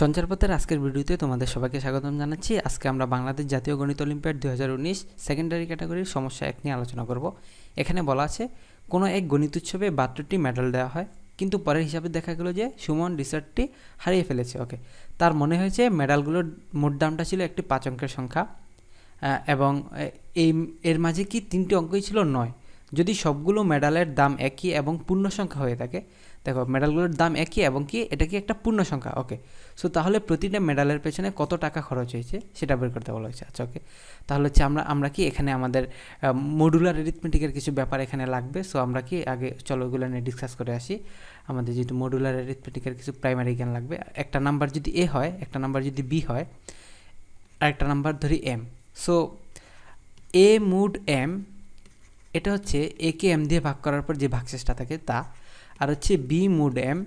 সঞ্চারপথের আজকের ভিডিওতে তোমাদের সবাইকে স্বাগতম জানাচ্ছি আজকে আমরা বাংলাদেশ জাতীয় গণিত অলিম্পিয়াড দু সেকেন্ডারি ক্যাটাগরির সমস্যা এক নিয়ে আলোচনা করব এখানে বলা আছে কোনো এক গণিত উৎসবে বাহাত্তরটি মেডাল দেওয়া হয় কিন্তু পরের হিসাবে দেখা গেল যে সুমন রিসার্টটি হারিয়ে ফেলেছে ওকে তার মনে হয়েছে মেডালগুলোর মোট দামটা ছিল একটি পাঁচ অঙ্কের সংখ্যা এবং এই এর মাঝে কি তিনটি অঙ্কই ছিল নয় যদি সবগুলো মেডালের দাম একই এবং পূর্ণ সংখ্যা হয়ে থাকে দেখো মেডালগুলোর দাম একই এবং কি এটা কি একটা পূর্ণ সংখ্যা ওকে সো তাহলে প্রতিটা মেডালের পেছনে কত টাকা খরচ হয়েছে সেটা বের করতে বলা হয়েছে আচ্ছা ওকে তাহলে হচ্ছে আমরা আমরা কি এখানে আমাদের মডুলার এরিথমেটিকের কিছু ব্যাপার এখানে লাগবে সো আমরা কি আগে চলো এগুলো নিয়ে ডিসকাস করে আসি আমাদের যেহেতু মডুলার এরিথমেটিকের কিছু প্রাইমারি জ্ঞান লাগবে একটা নাম্বার যদি এ হয় একটা নাম্বার যদি বি হয় আর একটা নাম্বার ধরি M so A mod M এটা হচ্ছে এ কে এম দিয়ে ভাগ করার পর যে ভাগশেষটা থাকে তা আর হচ্ছে বি মুড এম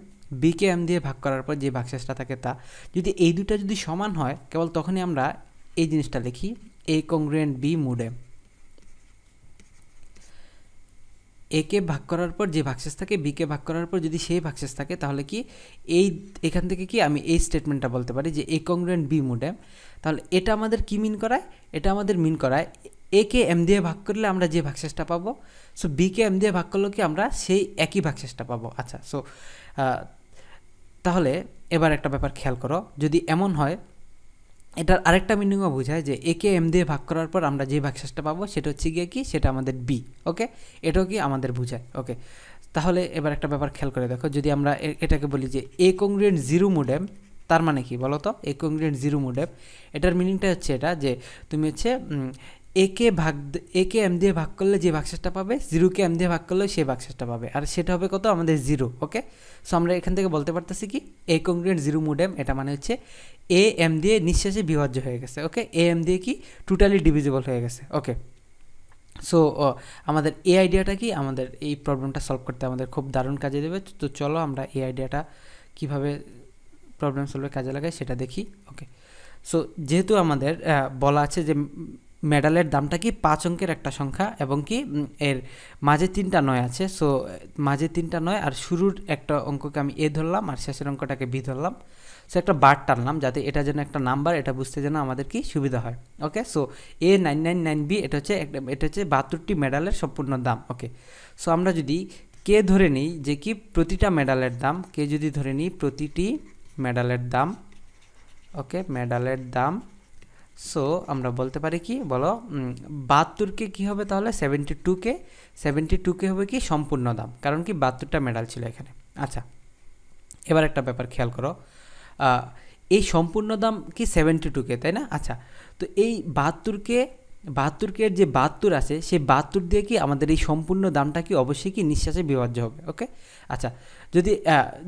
কে এম দিয়ে ভাগ করার পর যে ভাগশেষটা থাকে তা যদি এই দুটা যদি সমান হয় কেবল তখনই আমরা এই জিনিসটা লিখি A congruent B mod M একে ভাগ করার পর যে ভাগশেষ থাকে বিকে ভাগ করার পর যদি সেই ভাগশেষ থাকে তাহলে কি এই এখান থেকে কি আমি এই স্টেটমেন্টটা বলতে পারি যে এ কংগ্রেন্ট বি মুডেম তাহলে এটা আমাদের কি মিন করায় এটা আমাদের মিন করায় একে এম দিয়ে ভাগ করলে আমরা যে ভাগশেষটা পাবো সো বিকে এম দিয়ে ভাগ করলে কি আমরা সেই একই ভাগশেষটা পাবো আচ্ছা সো তাহলে এবার একটা ব্যাপার খেয়াল করো যদি এমন হয় এটার আরেকটা মিনিংও বোঝায় যে একে এম দিয়ে ভাগ করার পর আমরা যে ভাগশেষটা পাবো সেটা হচ্ছে গিয়ে কি সেটা আমাদের বি ওকে এটাও কি আমাদের বোঝায় ওকে তাহলে এবার একটা ব্যাপার খেয়াল করে দেখো যদি আমরা এটাকে বলি যে এ কংগ্রিয়েন্ট জিরো মোডেম তার মানে কি বলো তো এ কংগ্রিয়েন্ট জিরো মোডেম এটার মিনিংটা হচ্ছে এটা যে তুমি হচ্ছে একে ভাগ একে এম দিয়ে ভাগ করলে যে বাক্সাসটা পাবে জিরোকে এম দিয়ে ভাগ করলে সেই বাক্সাসটা পাবে আর সেটা হবে কত আমাদের জিরো ওকে সো আমরা এখান থেকে বলতে পারতেছি কি A concrete zero mod M এটা মানে হচ্ছে এ এম দিয়ে নিঃশ্বাসে বিভাজ্য হয়ে গেছে ওকে এ এম দিয়ে কি টোটালি ডিভিজিবল হয়ে গেছে ওকে সো আমাদের এই আইডিয়াটা কি আমাদের এই প্রবলেমটা সলভ করতে আমাদের খুব দারুণ কাজে দেবে তো চলো আমরা এই আইডিয়াটা কিভাবে প্রবলেম সলভে কাজে লাগাই সেটা দেখি ওকে সো যেহেতু আমাদের বলা আছে যে মেডালের দামটা কি পাঁচ অঙ্কের একটা সংখ্যা এবং কি এর মাঝে তিনটা নয় আছে সো মাঝে তিনটা নয় আর শুরুর একটা অঙ্ককে আমি এ ধরলাম আর শেষের অঙ্কটাকে বি ধরলাম সো একটা বার টানলাম যাতে এটা যেন একটা নাম্বার এটা বুঝতে যেন আমাদের কি সুবিধা হয় okay so A nine nine nine B এটা হচ্ছে এটা হচ্ছে বাহাত্তরটি মেডালের সম্পূর্ণ দাম ওকে সো আমরা যদি কে ধরে নিই যে কি প্রতিটা মেডালের দাম কে যদি ধরে নিই প্রতিটি মেডালের দাম ওকে মেডালের দাম সো আমরা বলতে পারি কি বলো বাহাত্তরকে কি হবে তাহলে সেভেন্টি টুকে সেভেন্টি টুকে হবে কি সম্পূর্ণ দাম কারণ কি বাহাত্তরটা মেডাল ছিল এখানে আচ্ছা এবার একটা ব্যাপার খেয়াল করো এই সম্পূর্ণ দাম কি সেভেন্টি টুকে তাই না আচ্ছা তো এই বাহাত্তরকে বাহাত্তরকে যে বাহাত্তর আছে সেই বাহাত্তর দিয়ে কি আমাদের এই সম্পূর্ণ দামটা কি অবশ্যই কি নিঃশ্বাসে বিভাজ্য হবে ওকে আচ্ছা যদি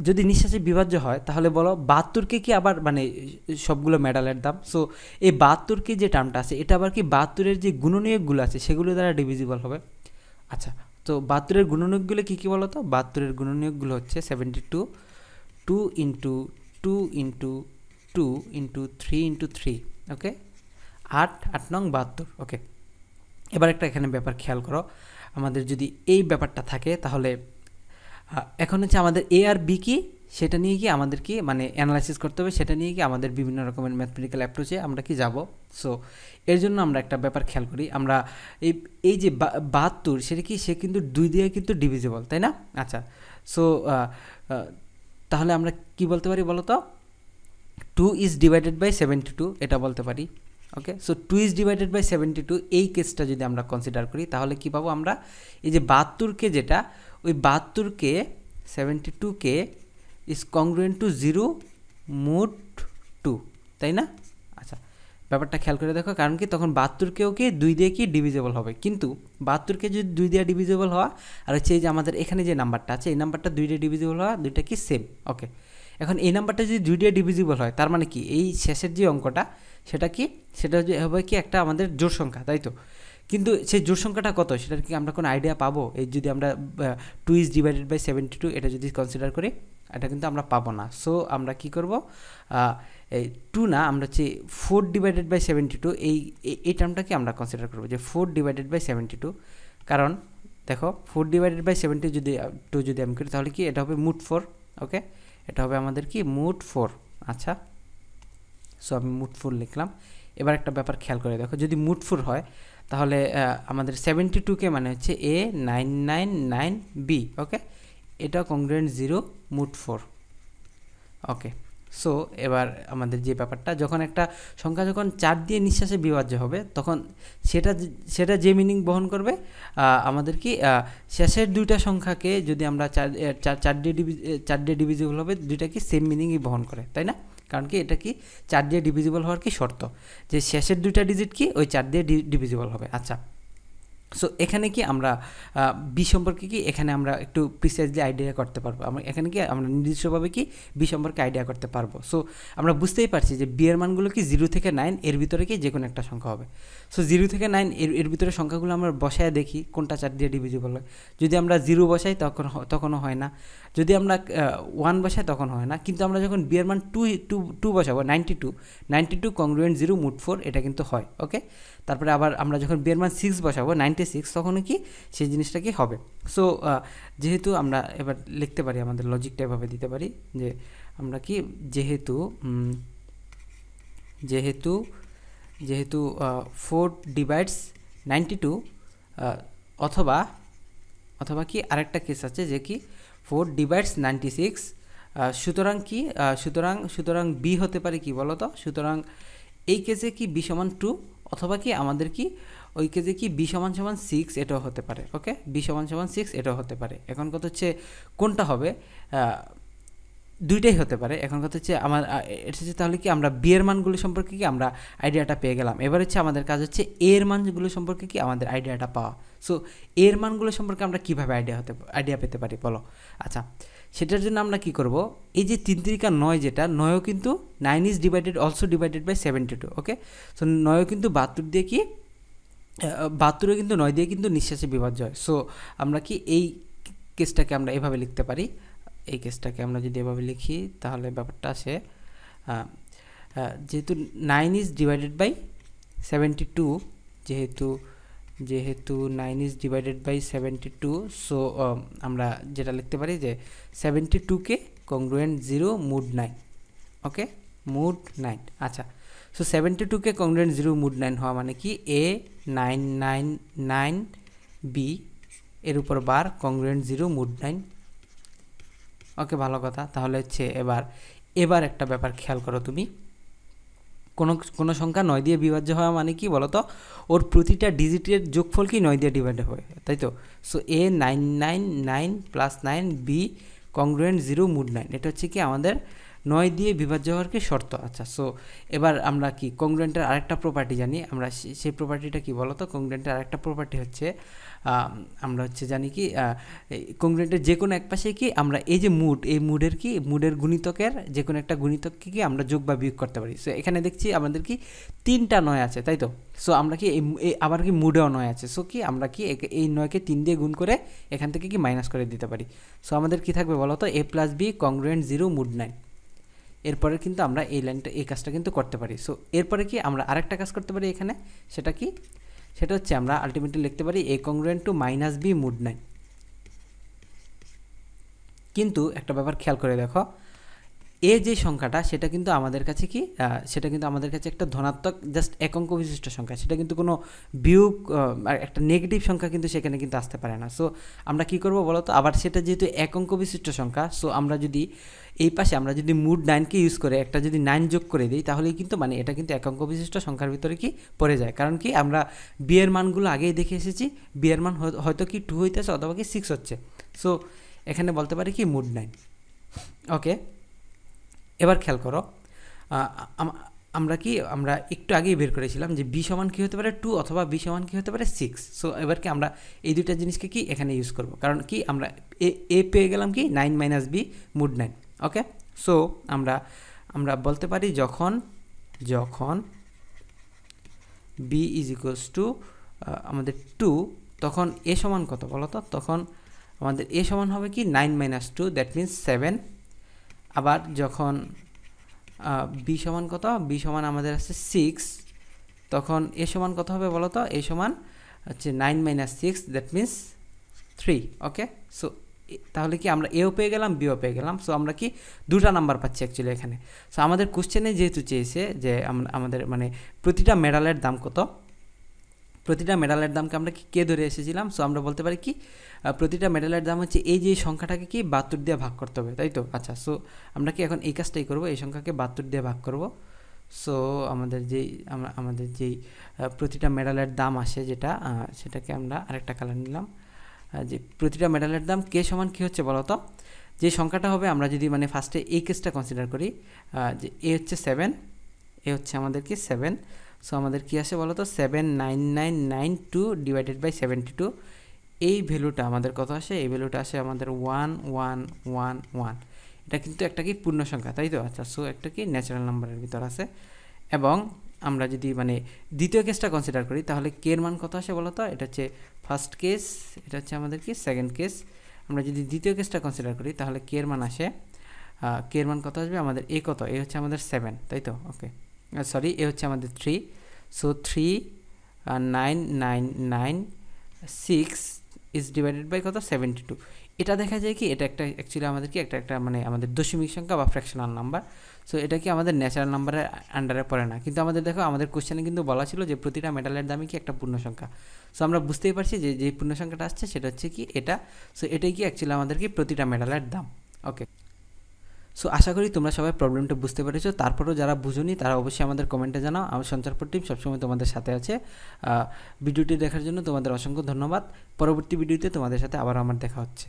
যদি নিঃশ্বাসে বিভাজ্য হয় তাহলে বলো বাহাত্তরকে কি আবার মানে সবগুলো মেডালের দাম সো এই বাহাত্তরকে যে টার্মটা আছে এটা আবার কি বাহাত্তরের যে গুণনীয়কগুলো আছে সেগুলো দ্বারা ডিভিজিবল হবে আচ্ছা তো বাহাত্তরের গুণনীয়কগুলো কী কী বলো তো বাহাত্তরের গুণনীয়কগুলো হচ্ছে seventy two two into two into two into three into three okay আট আট নং বাহাত্তর ওকে এবার একটা এখানে ব্যাপার খেয়াল করো আমাদের যদি এই ব্যাপারটা থাকে তাহলে এখন হচ্ছে আমাদের এ আর বি কি সেটা নিয়ে কি আমাদের কি মানে অ্যানালাইসিস করতে হবে সেটা নিয়ে কি আমাদের বিভিন্ন রকমের ম্যাথমেটিক্যাল অ্যাপ্রোচে আমরা কি যাব সো এর জন্য আমরা একটা ব্যাপার খেয়াল করি আমরা এই এই যে বাহাত্তর সেটা কি সে কিন্তু দুই দিয়ে কিন্তু ডিভিজেবল তাই না আচ্ছা সো তাহলে আমরা কি বলতে পারি বলো তো two is divided by seventy two এটা বলতে পারি okay so two is divided by seventy two এই কেসটা যদি আমরা কনসিডার করি তাহলে কী পাবো আমরা এই যে বাহাত্তরকে যেটা ওই বাহাত্তরকে সেভেন্টি টুকে is congruent to zero mod two তাই না আচ্ছা ব্যাপারটা খেয়াল করে দেখো কারণ কি তখন বাহাত্তরকেও কি দুই দিয়ে কি ডিভিজেবল হবে কিন্তু বাহাত্তরকে যদি দুই দিয়ে ডিভিজেবল হওয়া আর হচ্ছে এই যে আমাদের এখানে যে নাম্বারটা আছে এই নাম্বারটা দুই দিয়ে ডিভিজেবল হওয়া দুইটা কি সেম ওকে এখন এই নাম্বারটা যদি দুই দিয়ে ডিভিজেবল হয় তার মানে কি এই শেষের যে অঙ্কটা সেটা কি সেটা হবে কি একটা আমাদের জোর সংখ্যা তাই তো কিন্তু সেই জোর সংখ্যাটা কত সেটার কি আমরা কোনো আইডিয়া পাবো এই যদি আমরা two is divided by seventy two এটা যদি কনসিডার করি এটা কিন্তু আমরা পাবো না সো আমরা কি করব এই টু না আমরা হচ্ছে four divided by seventy two এই এই টার্মটাকে আমরা কনসিডার করবো যে four divided by seventy two কারণ দেখো ফোর ডিভাইডেড বাই সেভেন্টি যদি টু যদি আমি করি তাহলে কি এটা হবে মুট ফোর ওকে এটা হবে আমাদের কি মুট ফোর আচ্ছা সো আমি মুটফুল লিখলাম এবার একটা ব্যাপার খেয়াল করে দেখো যদি মুটফুর হয় তাহলে আমাদের সেভেন্টি টুকে মানে হচ্ছে A nine nine nine B okay এটা congruent zero mod four okay so এবার আমাদের যে ব্যাপারটা যখন একটা সংখ্যা যখন চার দিয়ে নিঃশ্বাসে বিভাজ্য হবে তখন সেটা সেটা যে মিনিং বহন করবে আমাদের কি শেষের দুইটা সংখ্যাকে যদি আমরা চার চার দিয়ে ডিভি চার দিয়ে ডিভিজিবল হবে দুইটা কি সেম মিনিংই বহন করে তাই না কারণ কি এটা কি চার দিয়ে ডিভিজিবল হওয়ার কি শর্ত যে শেষের দুইটা ডিজিট কি ওই চার দিয়ে ডিভিজিবল হবে আচ্ছা সো এখানে কি আমরা বি সম্পর্কে কি এখানে আমরা একটু প্রিসাইজলি আইডিয়া করতে পারবো আমরা এখানে কি আমরা নির্দিষ্টভাবে কি বি সম্পর্কে আইডিয়া করতে পারবো সো আমরা বুঝতেই পারছি যে বি মানগুলো কি জিরো থেকে নাইন এর ভিতরে কি যে কোনো একটা সংখ্যা হবে সো জিরো থেকে নাইন এর এর ভিতরে সংখ্যাগুলো আমরা বসায় দেখি কোনটা চার দিয়ে ডিভিজিবল হয় যদি আমরা জিরো বসাই তখন তখনও হয় না যদি আমরা ওয়ান বসাই তখন হয় না কিন্তু আমরা যখন বি মান টু টু টু বসাবো ninety two ninety two congruent zero mod four এটা কিন্তু হয় ওকে তারপরে আবার আমরা যখন বি মান সিক্স বসাবো নাইনটি নাইনটি সিক্স তখন কি সেই জিনিসটা কি হবে সো যেহেতু আমরা এবার লিখতে পারি আমাদের লজিকটা এভাবে দিতে পারি যে আমরা কি যেহেতু যেহেতু যেহেতু ফোর ডিভাইডস নাইনটি টু অথবা অথবা কি আরেকটা কেস আছে যে কি ফোর ডিভাইডস নাইনটি সিক্স সুতরাং কি সুতরাং সুতরাং বি হতে পারে কি বলতো সুতরাং এই কেসে কি বি সমান টু অথবা কি আমাদের কি ওই কেজে কি বি সমান সমান সিক্স এটাও হতে পারে ওকে বি সমান সমান সিক্স এটাও হতে পারে এখন কথা হচ্ছে কোনটা হবে দুইটাই হতে পারে এখন কথা হচ্ছে আমার এটা হচ্ছে তাহলে কি আমরা বি এর মানগুলো সম্পর্কে কি আমরা আইডিয়াটা পেয়ে গেলাম এবার হচ্ছে আমাদের কাজ হচ্ছে এর মানগুলো সম্পর্কে কি আমাদের আইডিয়াটা পাওয়া সো এর মানগুলো সম্পর্কে আমরা কীভাবে আইডিয়া হতে আইডিয়া পেতে পারি বলো আচ্ছা সেটার জন্য আমরা কি করব এই যে তিন তিরিকা নয় যেটা নয়ও কিন্তু nine is divided also divided by seventy two okay so নয়ও কিন্তু বাহাত্তর দিয়ে কি বাহাত্তরও কিন্তু নয় দিয়ে কিন্তু নিঃশ্বাসে বিভাজ্য হয় সো আমরা কি এই কেসটাকে আমরা এভাবে লিখতে পারি এই কেসটাকে আমরা যদি এভাবে লিখি তাহলে ব্যাপারটা আসে যেহেতু nine is divided by seventy two যেহেতু যেহেতু nine is divided by seventy two so আমরা যেটা লিখতে পারি যে সেভেন্টি টুকে congruent zero mod nine okay mod nine আচ্ছা সো সেভেন্টি টুকে কংগ্রুয়েন্ট জিরো মুড নাইন হওয়া মানে কি A nine nine nine B এর উপর বার congruent zero mod nine okay ভালো কথা তাহলে হচ্ছে এবার এবার একটা ব্যাপার খেয়াল করো তুমি কোনো কোনো সংখ্যা নয় দিয়ে বিভাজ্য হওয়া মানে কি বলতো ওর প্রতিটা ডিজিটের যোগফল কি নয় দিয়ে ডিভাইড হয় তাই তো so A nine nine nine plus nine B congruent zero mod nine এটা হচ্ছে কি আমাদের নয় দিয়ে বিভাজ্য হওয়ারকে কি শর্ত আচ্ছা সো এবার আমরা কি কংগ্রেন্টের আরেকটা প্রপার্টি জানি আমরা সেই প্রপার্টিটা কি বলতো কংগ্রেন্টের আরেকটা প্রপার্টি হচ্ছে আমরা হচ্ছে জানি কি কংগ্রেন্টের যে কোনো এক পাশে কি আমরা এই যে মুড এই মুডের কি মুডের গুণিতকের যে কোনো একটা গুণিতককে কি আমরা যোগ বা বিয়োগ করতে পারি সো এখানে দেখছি আমাদের কি তিনটা নয় আছে তাই তো সো আমরা কি এই আবার কি মুডেও নয় আছে সো কি আমরা কি এই নয়কে তিন দিয়ে গুণ করে এখান থেকে কি মাইনাস করে দিতে পারি সো আমাদের কি থাকবে বলো তো A plus B congruent zero mod nine এরপরে কিন্তু আমরা এই লাইনটা এই কাজটা কিন্তু করতে পারি সো এরপরে কি আমরা আরেকটা কাজ করতে পারি এখানে সেটা কি সেটা হচ্ছে আমরা আলটিমেটলি লিখতে পারি A congruent two minus B mod nine কিন্তু একটা ব্যাপার খেয়াল করে দেখো এ যে সংখ্যাটা সেটা কিন্তু আমাদের কাছে কি সেটা কিন্তু আমাদের কাছে একটা ধনাত্মক জাস্ট এক অঙ্ক বিশিষ্ট সংখ্যা সেটা কিন্তু কোনো বিয়োগ একটা নেগেটিভ সংখ্যা কিন্তু সেখানে কিন্তু আসতে পারে না সো আমরা কি করব বলো তো আবার সেটা যেহেতু এক অঙ্ক বিশিষ্ট সংখ্যা সো আমরা যদি এই পাশে আমরা যদি মুড নাইনকে ইউজ করে একটা যদি নাইন যোগ করে দিই তাহলে কিন্তু মানে এটা কিন্তু এক অঙ্ক বিশিষ্ট সংখ্যার ভিতরে কি পড়ে যায় কারণ কি আমরা বিয়ের মানগুলো আগেই দেখে এসেছি বিয়ের মান হয়তো কি টু হইতেছে অথবা কি সিক্স হচ্ছে সো এখানে বলতে পারি কি মুড নাইন ওকে এবার খেয়াল করো আমরা কি আমরা একটু আগেই বের করেছিলাম যে বি সমান কী হতে পারে টু অথবা বি সমান কী হতে পারে সিক্স সো এবার কি আমরা এই দুইটা জিনিসকে কি এখানে ইউজ করব কারণ কি আমরা এ এ পেয়ে গেলাম কি nine minus B mod nine okay so আমরা আমরা বলতে পারি যখন যখন বি ইজ ইকুয়ালস টু আমাদের টু তখন এ সমান কত বলো তো তখন আমাদের এ সমান হবে কি nine minus two that means seven আবার যখন বি সমান কত বি সমান আমাদের আছে সিক্স তখন এ সমান কত হবে বলো তো এ সমান হচ্ছে nine minus six that means three okay so তাহলে কি আমরা এও পেয়ে গেলাম বিও পেয়ে গেলাম সো আমরা কি দুটা নাম্বার পাচ্ছি অ্যাকচুয়ালি এখানে সো আমাদের কোশ্চেনে যেহেতু চেয়েছে যে আমাদের মানে প্রতিটা মেডালের দাম কত প্রতিটা মেডালের দামকে আমরা কে ধরে এসেছিলাম সো আমরা বলতে পারি কি প্রতিটা মেডালের দাম হচ্ছে এই যে সংখ্যাটাকে কি বাহাত্তর দিয়ে ভাগ করতে হবে তাই তো আচ্ছা সো আমরা কি এখন এই কাজটাই করবো এই সংখ্যাকে বাহাত্তর দিয়ে ভাগ করব সো আমাদের যেই আমরা আমাদের যেই প্রতিটা মেডালের দাম আসে যেটা সেটাকে আমরা আরেকটা কালার নিলাম যে প্রতিটা মেডালের দাম কে সমান কী হচ্ছে বলো তো যে সংখ্যাটা হবে আমরা যদি মানে ফার্স্টে এই কেসটা কনসিডার করি যে এ হচ্ছে সেভেন এ হচ্ছে আমাদের কি সেভেন সো আমাদের কী আসে বলো তো seven nine nine nine two divided by seventy two এই ভ্যালুটা আমাদের কত আসে এই ভ্যালুটা আসে আমাদের ওয়ান ওয়ান ওয়ান ওয়ান এটা কিন্তু একটা কি পূর্ণ সংখ্যা তাই তো আচ্ছা সো একটা কি ন্যাচারাল নাম্বারের ভিতর আছে এবং আমরা যদি মানে দ্বিতীয় কেসটা কনসিডার করি তাহলে কের মান কত আসে বলো তো এটা হচ্ছে ফার্স্ট কেস এটা হচ্ছে আমাদের কি সেকেন্ড কেস আমরা যদি দ্বিতীয় কেসটা কনসিডার করি তাহলে কের মান আসে কের মান কত আসবে আমাদের এ কত এ হচ্ছে আমাদের সেভেন তাই তো ওকে সরি এ হচ্ছে আমাদের three so three nine nine nine six is divided by কত সেভেন্টি টু এটা দেখা যায় কি এটা একটা অ্যাকচুয়ালি আমাদের কি একটা একটা মানে আমাদের দশমিক সংখ্যা বা ফ্র্যাকশনাল নাম্বার সো এটা কি আমাদের ন্যাচারাল নাম্বারের আন্ডারে পড়ে না কিন্তু আমাদের দেখো আমাদের কোশ্চেনে কিন্তু বলা ছিল যে প্রতিটা মেডালের দামই কি একটা পূর্ণ সংখ্যা সো আমরা বুঝতেই পারছি যে যে পূর্ণ সংখ্যাটা আসছে সেটা হচ্ছে কি এটা সো এটাই কি অ্যাকচুয়ালি আমাদের কি প্রতিটা মেডালের দাম ওকে সো আশা করি তোমরা সবাই প্রবলেমটা বুঝতে পেরেছো তারপরেও যারা বুঝুনি তারা অবশ্যই আমাদের কমেন্টে জানাও আমার সঞ্চারপুর টিম সবসময় তোমাদের সাথে আছে ভিডিওটি দেখার জন্য তোমাদের অসংখ্য ধন্যবাদ পরবর্তী ভিডিওতে তোমাদের সাথে আবার আমার দেখা হচ্ছে